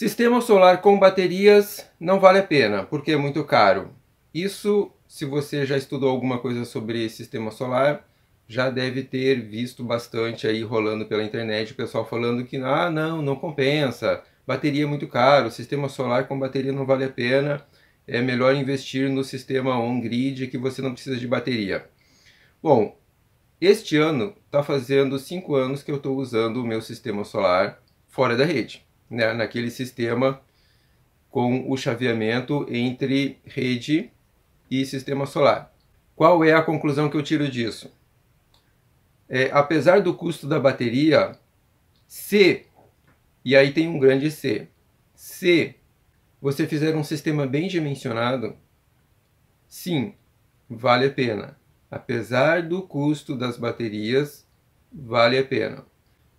Sistema solar com baterias não vale a pena, porque é muito caro. Isso, se você já estudou alguma coisa sobre sistema solar, já deve ter visto bastante aí rolando pela internet o pessoal falando que ah, não, não compensa, bateria é muito caro, sistema solar com bateria não vale a pena, é melhor investir no sistema on-grid que você não precisa de bateria. Bom, este ano está fazendo 5 anos que eu estou usando o meu sistema solar fora da rede né, naquele sistema com o chaveamento entre rede e sistema solar. Qual é a conclusão que eu tiro disso? É, apesar do custo da bateria, se, e aí tem um grande se, se você fizer um sistema bem dimensionado, sim, vale a pena. Apesar do custo das baterias, vale a pena.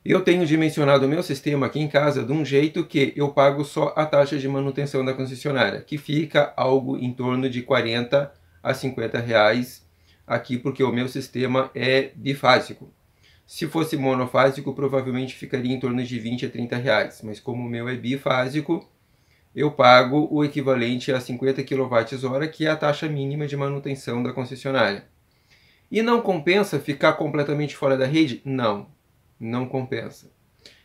Eu tenho dimensionado o meu sistema aqui em casa de um jeito que eu pago só a taxa de manutenção da concessionária, que fica algo em torno de 40 a 50 reais aqui, porque o meu sistema é bifásico. Se fosse monofásico, provavelmente ficaria em torno de 20 a 30 reais, mas como o meu é bifásico, eu pago o equivalente a 50 kWh, que é a taxa mínima de manutenção da concessionária. E não compensa ficar completamente fora da rede? Não, não compensa.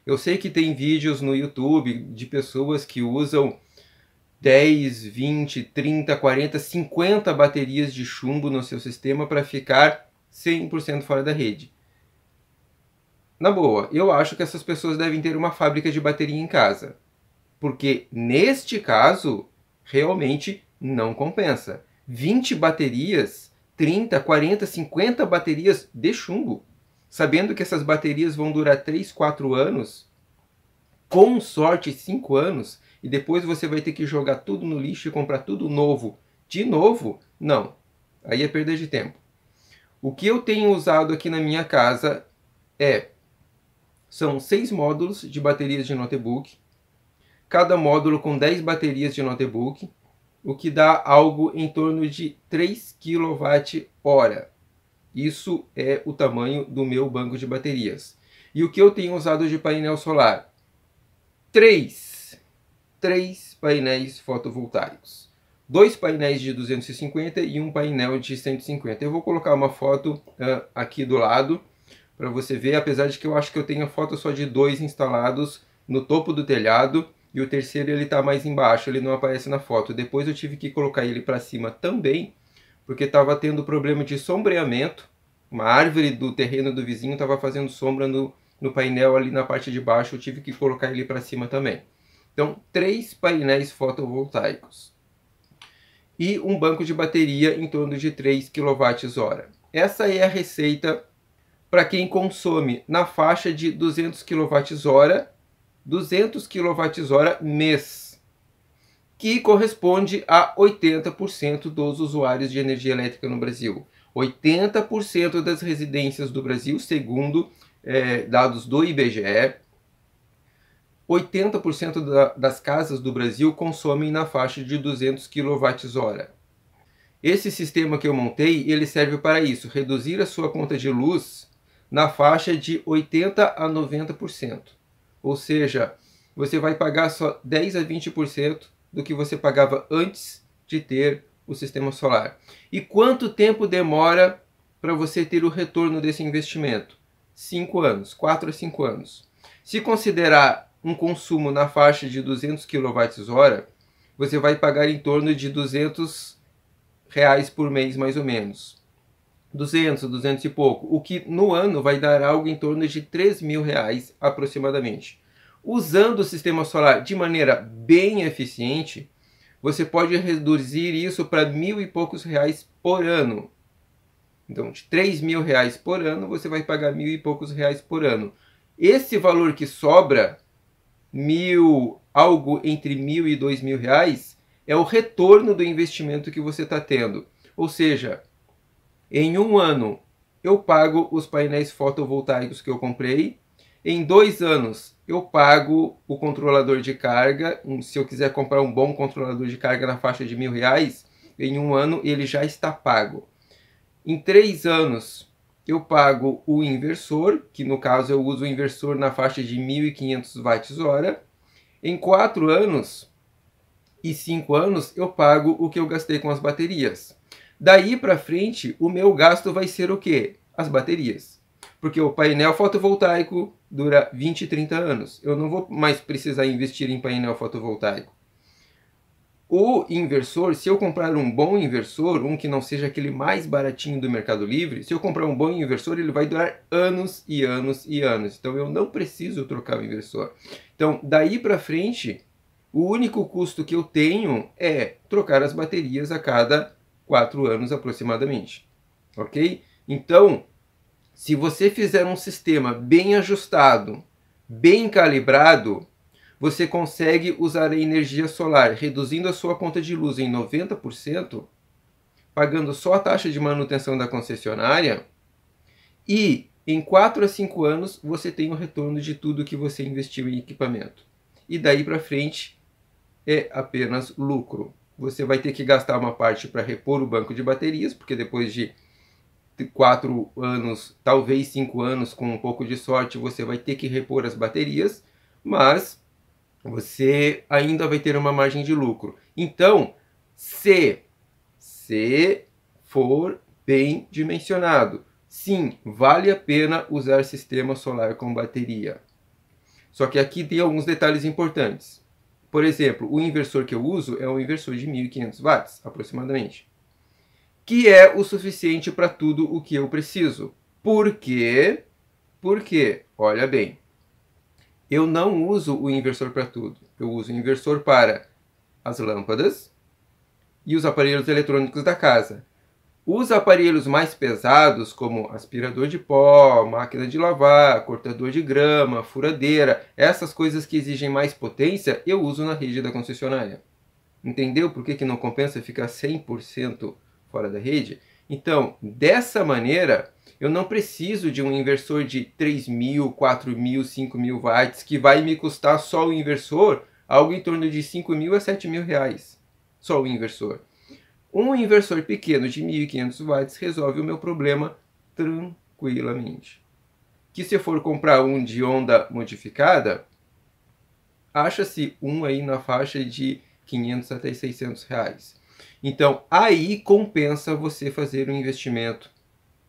Eu sei que tem vídeos no YouTube de pessoas que usam 10, 20, 30, 40, 50 baterias de chumbo no seu sistema para ficar 100% fora da rede. Na boa, eu acho que essas pessoas devem ter uma fábrica de bateria em casa. Porque neste caso, realmente não compensa. 20 baterias, 30, 40, 50 baterias de chumbo sabendo que essas baterias vão durar 3, 4 anos, com sorte 5 anos, e depois você vai ter que jogar tudo no lixo e comprar tudo novo de novo, não. Aí é perda de tempo. O que eu tenho usado aqui na minha casa é são seis módulos de baterias de notebook, cada módulo com 10 baterias de notebook, o que dá algo em torno de 3 kWh. Isso é o tamanho do meu banco de baterias. E o que eu tenho usado de painel solar? Três. Três painéis fotovoltaicos. Dois painéis de 250 e um painel de 150. Eu vou colocar uma foto uh, aqui do lado para você ver, apesar de que eu acho que eu tenho a foto só de dois instalados no topo do telhado e o terceiro ele está mais embaixo, ele não aparece na foto. Depois eu tive que colocar ele para cima também, porque estava tendo problema de sombreamento. Uma árvore do terreno do vizinho estava fazendo sombra no, no painel ali na parte de baixo, eu tive que colocar ele para cima também. Então, três painéis fotovoltaicos e um banco de bateria em torno de 3 kWh. Essa é a receita para quem consome na faixa de 200 kWh, 200 kWh mês que corresponde a 80% dos usuários de energia elétrica no Brasil. 80% das residências do Brasil, segundo é, dados do IBGE, 80% da, das casas do Brasil consomem na faixa de 200 kWh. Esse sistema que eu montei, ele serve para isso, reduzir a sua conta de luz na faixa de 80 a 90%. Ou seja, você vai pagar só 10 a 20% do que você pagava antes de ter o sistema solar. E quanto tempo demora para você ter o retorno desse investimento? 5 anos, 4 a 5 anos. Se considerar um consumo na faixa de 200 kWh, você vai pagar em torno de 200 reais por mês, mais ou menos. 200, 200 e pouco, o que no ano vai dar algo em torno de 3 mil reais aproximadamente usando o sistema solar de maneira bem eficiente, você pode reduzir isso para mil e poucos reais por ano. Então, de 3 mil reais por ano, você vai pagar mil e poucos reais por ano. Esse valor que sobra, mil, algo entre mil e dois mil reais, é o retorno do investimento que você está tendo. Ou seja, em um ano eu pago os painéis fotovoltaicos que eu comprei, em dois anos, eu pago o controlador de carga. Se eu quiser comprar um bom controlador de carga na faixa de mil reais, em um ano ele já está pago. Em três anos, eu pago o inversor, que no caso eu uso o inversor na faixa de 1.500 watts-hora. Em quatro anos e cinco anos, eu pago o que eu gastei com as baterias. Daí para frente, o meu gasto vai ser o quê? As baterias porque o painel fotovoltaico dura 20, 30 anos. Eu não vou mais precisar investir em painel fotovoltaico. O inversor, se eu comprar um bom inversor, um que não seja aquele mais baratinho do Mercado Livre, se eu comprar um bom inversor, ele vai durar anos e anos e anos. Então eu não preciso trocar o inversor. Então, daí para frente, o único custo que eu tenho é trocar as baterias a cada 4 anos aproximadamente. OK? Então, se você fizer um sistema bem ajustado, bem calibrado, você consegue usar a energia solar, reduzindo a sua conta de luz em 90%, pagando só a taxa de manutenção da concessionária, e em 4 a 5 anos você tem o retorno de tudo que você investiu em equipamento. E daí para frente é apenas lucro. Você vai ter que gastar uma parte para repor o banco de baterias, porque depois de quatro anos, talvez cinco anos, com um pouco de sorte, você vai ter que repor as baterias, mas você ainda vai ter uma margem de lucro. Então, se, se for bem dimensionado, sim, vale a pena usar sistema solar com bateria. Só que aqui tem alguns detalhes importantes. Por exemplo, o inversor que eu uso é um inversor de 1500 watts, aproximadamente que é o suficiente para tudo o que eu preciso. Por quê? Porque, olha bem, eu não uso o inversor para tudo. Eu uso o inversor para as lâmpadas e os aparelhos eletrônicos da casa. Os aparelhos mais pesados, como aspirador de pó, máquina de lavar, cortador de grama, furadeira, essas coisas que exigem mais potência, eu uso na rede da concessionária. Entendeu por que, que não compensa ficar 100% fora da rede. Então, dessa maneira, eu não preciso de um inversor de 3.000, 4.000, 5.000 watts, que vai me custar só o inversor algo em torno de 5.000 a 7.000 reais. Só o inversor. Um inversor pequeno de 1.500 watts resolve o meu problema tranquilamente. Que se eu for comprar um de onda modificada, acha-se um aí na faixa de 500 até 600 reais. Então, aí compensa você fazer um investimento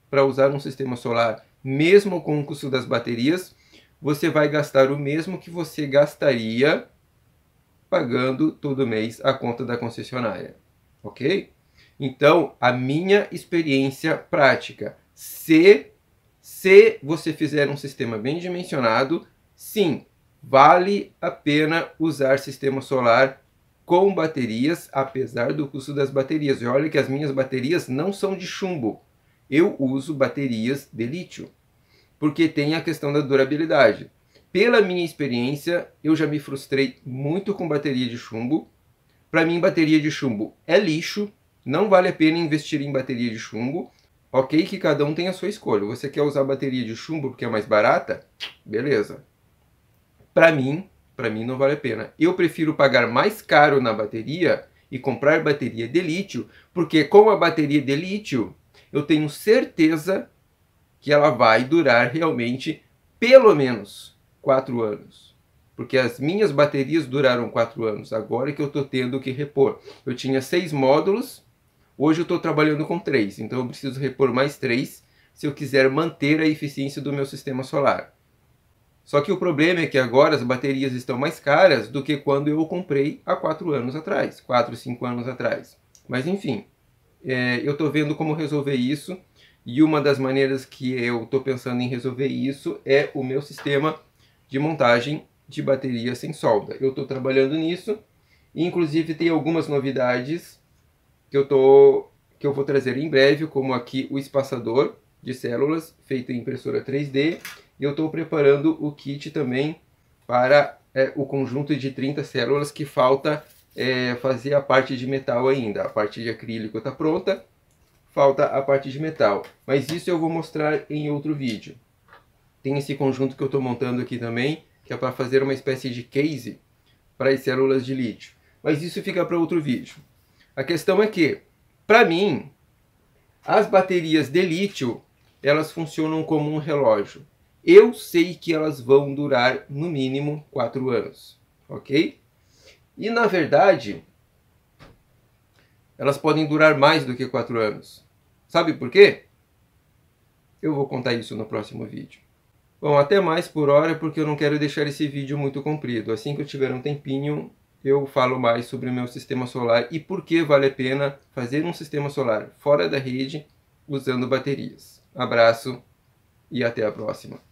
para usar um sistema solar, mesmo com o custo das baterias, você vai gastar o mesmo que você gastaria pagando todo mês a conta da concessionária, ok? Então, a minha experiência prática, se se você fizer um sistema bem dimensionado, sim, vale a pena usar sistema solar com baterias, apesar do custo das baterias. E olha que as minhas baterias não são de chumbo. Eu uso baterias de lítio, porque tem a questão da durabilidade. Pela minha experiência, eu já me frustrei muito com bateria de chumbo. Para mim, bateria de chumbo é lixo, não vale a pena investir em bateria de chumbo. Ok, que cada um tem a sua escolha. Você quer usar bateria de chumbo porque é mais barata? Beleza. Para mim, para mim não vale a pena. Eu prefiro pagar mais caro na bateria e comprar bateria de lítio, porque com a bateria de lítio eu tenho certeza que ela vai durar realmente pelo menos 4 anos. Porque as minhas baterias duraram 4 anos, agora que eu estou tendo que repor. Eu tinha 6 módulos, hoje eu estou trabalhando com 3, então eu preciso repor mais 3 se eu quiser manter a eficiência do meu sistema solar. Só que o problema é que agora as baterias estão mais caras do que quando eu comprei há 4 anos atrás, 4, 5 anos atrás. Mas enfim, é, eu estou vendo como resolver isso e uma das maneiras que eu estou pensando em resolver isso é o meu sistema de montagem de bateria sem solda. Eu estou trabalhando nisso e inclusive tem algumas novidades que eu, tô, que eu vou trazer em breve, como aqui o espaçador de células feito em impressora 3D e eu estou preparando o kit também para é, o conjunto de 30 células que falta é, fazer a parte de metal ainda. A parte de acrílico está pronta, falta a parte de metal. Mas isso eu vou mostrar em outro vídeo. Tem esse conjunto que eu estou montando aqui também, que é para fazer uma espécie de case para as células de lítio. Mas isso fica para outro vídeo. A questão é que, para mim, as baterias de lítio, elas funcionam como um relógio eu sei que elas vão durar no mínimo quatro anos, ok? E na verdade, elas podem durar mais do que quatro anos. Sabe por quê? Eu vou contar isso no próximo vídeo. Bom, até mais por hora, porque eu não quero deixar esse vídeo muito comprido. Assim que eu tiver um tempinho, eu falo mais sobre o meu sistema solar e por que vale a pena fazer um sistema solar fora da rede usando baterias. Abraço e até a próxima.